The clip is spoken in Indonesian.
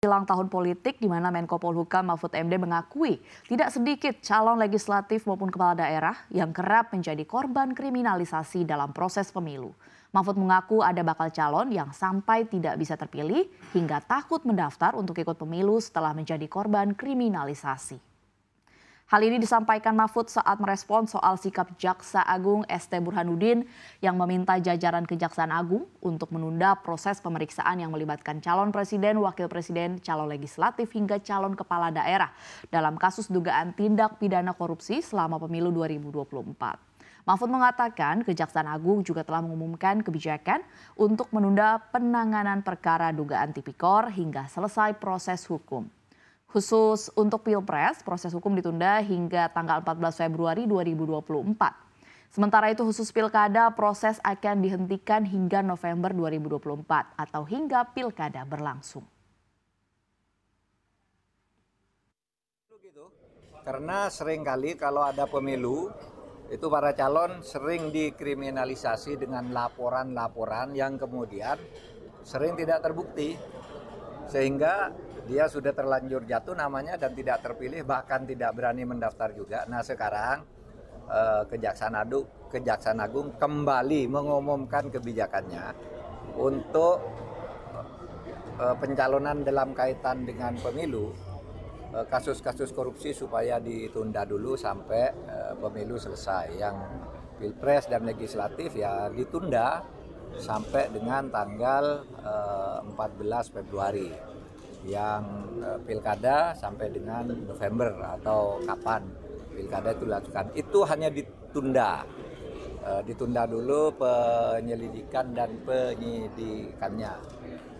Jelang tahun politik di mana Menko Polhukam Mahfud MD mengakui tidak sedikit calon legislatif maupun kepala daerah yang kerap menjadi korban kriminalisasi dalam proses pemilu. Mahfud mengaku ada bakal calon yang sampai tidak bisa terpilih hingga takut mendaftar untuk ikut pemilu setelah menjadi korban kriminalisasi. Hal ini disampaikan Mahfud saat merespon soal sikap Jaksa Agung ST Burhanuddin yang meminta jajaran Kejaksaan Agung untuk menunda proses pemeriksaan yang melibatkan calon presiden, wakil presiden, calon legislatif hingga calon kepala daerah dalam kasus dugaan tindak pidana korupsi selama pemilu 2024. Mahfud mengatakan Kejaksaan Agung juga telah mengumumkan kebijakan untuk menunda penanganan perkara dugaan tipikor hingga selesai proses hukum. Khusus untuk Pilpres, proses hukum ditunda hingga tanggal 14 Februari 2024. Sementara itu khusus pilkada proses akan dihentikan hingga November 2024 atau hingga pilkada berlangsung. Karena seringkali kalau ada pemilu itu para calon sering dikriminalisasi dengan laporan-laporan yang kemudian sering tidak terbukti sehingga dia sudah terlanjur jatuh namanya dan tidak terpilih bahkan tidak berani mendaftar juga. Nah sekarang eh, Kejaksaan Agung Kejaksaan Agung kembali mengumumkan kebijakannya untuk eh, pencalonan dalam kaitan dengan pemilu eh, kasus-kasus eh, korupsi supaya ditunda dulu sampai eh, pemilu selesai yang pilpres dan legislatif ya ditunda sampai dengan tanggal uh, eh, 14 Februari yang uh, pilkada sampai dengan November atau kapan pilkada itu dilakukan itu hanya ditunda uh, ditunda dulu penyelidikan dan penyidikannya